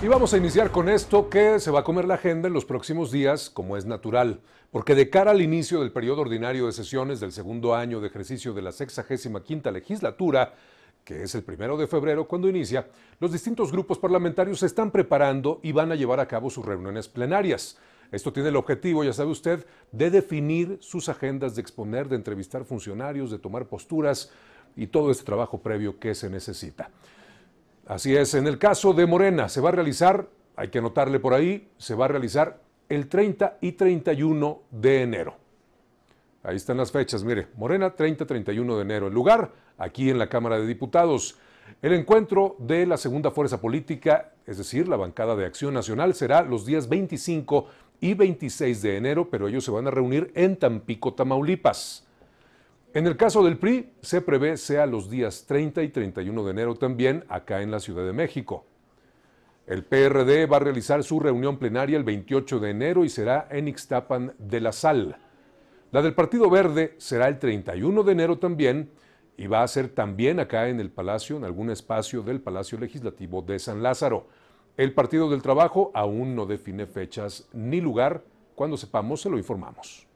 Y vamos a iniciar con esto que se va a comer la agenda en los próximos días, como es natural, porque de cara al inicio del periodo ordinario de sesiones del segundo año de ejercicio de la 65 legislatura, que es el primero de febrero cuando inicia, los distintos grupos parlamentarios se están preparando y van a llevar a cabo sus reuniones plenarias. Esto tiene el objetivo, ya sabe usted, de definir sus agendas, de exponer, de entrevistar funcionarios, de tomar posturas y todo este trabajo previo que se necesita. Así es, en el caso de Morena se va a realizar, hay que anotarle por ahí, se va a realizar el 30 y 31 de enero. Ahí están las fechas, mire, Morena 30-31 de enero. El lugar, aquí en la Cámara de Diputados. El encuentro de la segunda fuerza política, es decir, la bancada de Acción Nacional, será los días 25 y 26 de enero, pero ellos se van a reunir en Tampico, Tamaulipas. En el caso del PRI, se prevé sea los días 30 y 31 de enero también acá en la Ciudad de México. El PRD va a realizar su reunión plenaria el 28 de enero y será en Ixtapan de la Sal. La del Partido Verde será el 31 de enero también y va a ser también acá en el Palacio, en algún espacio del Palacio Legislativo de San Lázaro. El Partido del Trabajo aún no define fechas ni lugar. Cuando sepamos, se lo informamos.